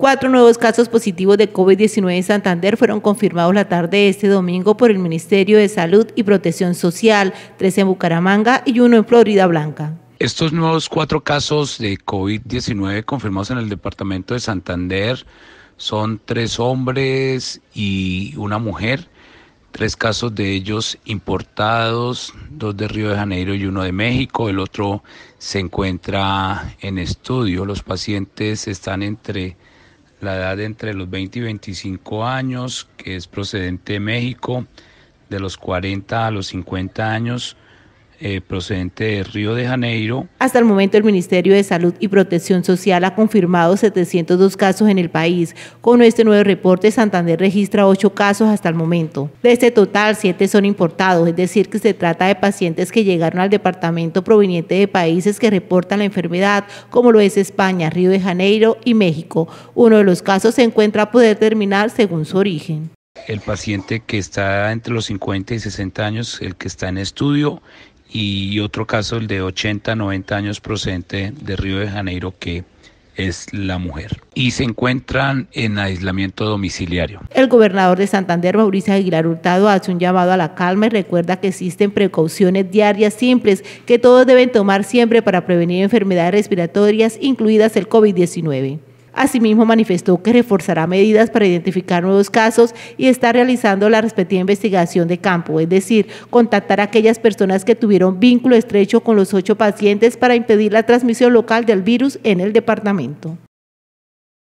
Cuatro nuevos casos positivos de COVID-19 en Santander fueron confirmados la tarde de este domingo por el Ministerio de Salud y Protección Social, tres en Bucaramanga y uno en Florida Blanca. Estos nuevos cuatro casos de COVID-19 confirmados en el departamento de Santander son tres hombres y una mujer, tres casos de ellos importados, dos de Río de Janeiro y uno de México, el otro se encuentra en estudio. Los pacientes están entre la edad entre los 20 y 25 años, que es procedente de México, de los 40 a los 50 años, eh, procedente de Río de Janeiro. Hasta el momento el Ministerio de Salud y Protección Social ha confirmado 702 casos en el país. Con este nuevo reporte, Santander registra 8 casos hasta el momento. De este total, 7 son importados, es decir, que se trata de pacientes que llegaron al departamento proveniente de países que reportan la enfermedad, como lo es España, Río de Janeiro y México. Uno de los casos se encuentra a poder terminar según su origen. El paciente que está entre los 50 y 60 años, el que está en estudio y otro caso el de 80, 90 años procedente de Río de Janeiro que es la mujer y se encuentran en aislamiento domiciliario. El gobernador de Santander, Mauricio Aguilar Hurtado, hace un llamado a la calma y recuerda que existen precauciones diarias simples que todos deben tomar siempre para prevenir enfermedades respiratorias, incluidas el COVID-19. Asimismo, manifestó que reforzará medidas para identificar nuevos casos y está realizando la respectiva investigación de campo, es decir, contactar a aquellas personas que tuvieron vínculo estrecho con los ocho pacientes para impedir la transmisión local del virus en el departamento.